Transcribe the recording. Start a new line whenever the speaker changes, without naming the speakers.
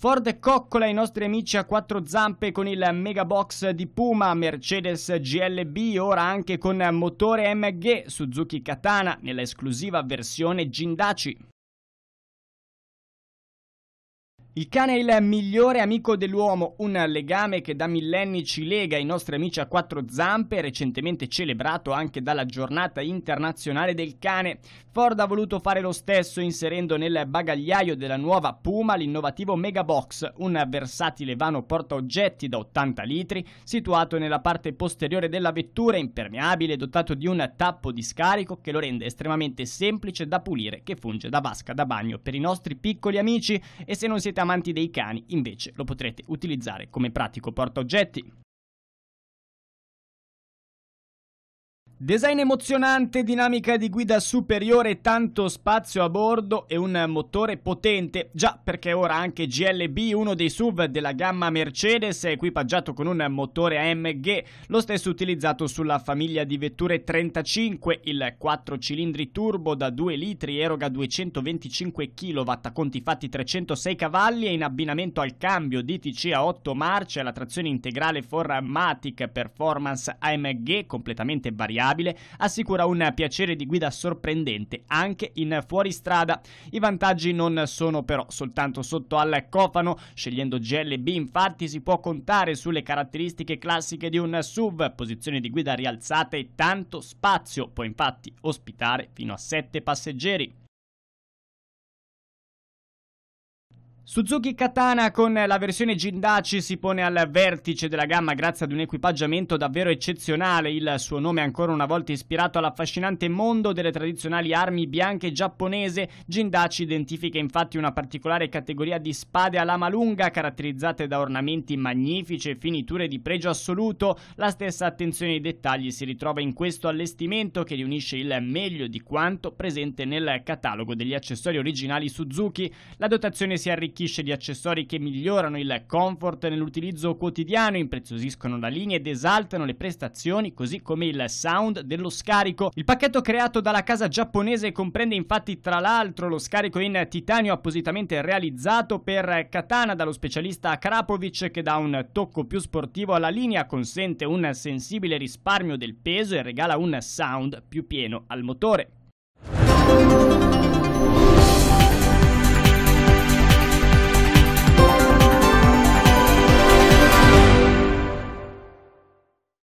Ford coccola i nostri amici a quattro zampe con il megabox di Puma, Mercedes GLB ora anche con motore MG, Suzuki Katana nella esclusiva versione Jindaci. Il cane è il migliore amico dell'uomo, un legame che da millenni ci lega i nostri amici a quattro zampe, recentemente celebrato anche dalla giornata internazionale del cane. Ford ha voluto fare lo stesso inserendo nel bagagliaio della nuova Puma l'innovativo Megabox, un versatile vano portaoggetti da 80 litri, situato nella parte posteriore della vettura, impermeabile, dotato di un tappo di scarico che lo rende estremamente semplice da pulire, che funge da vasca da bagno per i nostri piccoli amici e se non siete amanti dei cani invece lo potrete utilizzare come pratico porta oggetti. Design emozionante, dinamica di guida superiore, tanto spazio a bordo e un motore potente, già perché ora anche GLB, uno dei SUV della gamma Mercedes, è equipaggiato con un motore AMG, lo stesso utilizzato sulla famiglia di vetture 35, il 4 cilindri turbo da 2 litri, eroga 225 kW, conti fatti 306 cavalli e in abbinamento al cambio DTC a 8 marce, la trazione integrale Formatic Performance AMG completamente variabile immancabile, assicura un piacere di guida sorprendente anche in fuoristrada. I vantaggi non sono però soltanto sotto al cofano, scegliendo GLB infatti si può contare sulle caratteristiche classiche di un SUV, posizioni di guida rialzate e tanto spazio, può infatti ospitare fino a 7 passeggeri. Suzuki Katana con la versione Jindachi si pone al vertice della gamma grazie ad un equipaggiamento davvero eccezionale, il suo nome ancora una volta ispirato all'affascinante mondo delle tradizionali armi bianche giapponese. Jindachi identifica infatti una particolare categoria di spade a lama lunga caratterizzate da ornamenti magnifici e finiture di pregio assoluto. La stessa attenzione ai dettagli si ritrova in questo allestimento che riunisce il meglio di quanto presente nel catalogo degli accessori originali Suzuki. La dotazione si arricchisce arricchisce di accessori che migliorano il comfort nell'utilizzo quotidiano, impreziosiscono la linea ed esaltano le prestazioni così come il sound dello scarico. Il pacchetto creato dalla casa giapponese comprende infatti tra l'altro lo scarico in titanio appositamente realizzato per katana dallo specialista Krapovic che dà un tocco più sportivo alla linea, consente un sensibile risparmio del peso e regala un sound più pieno al motore.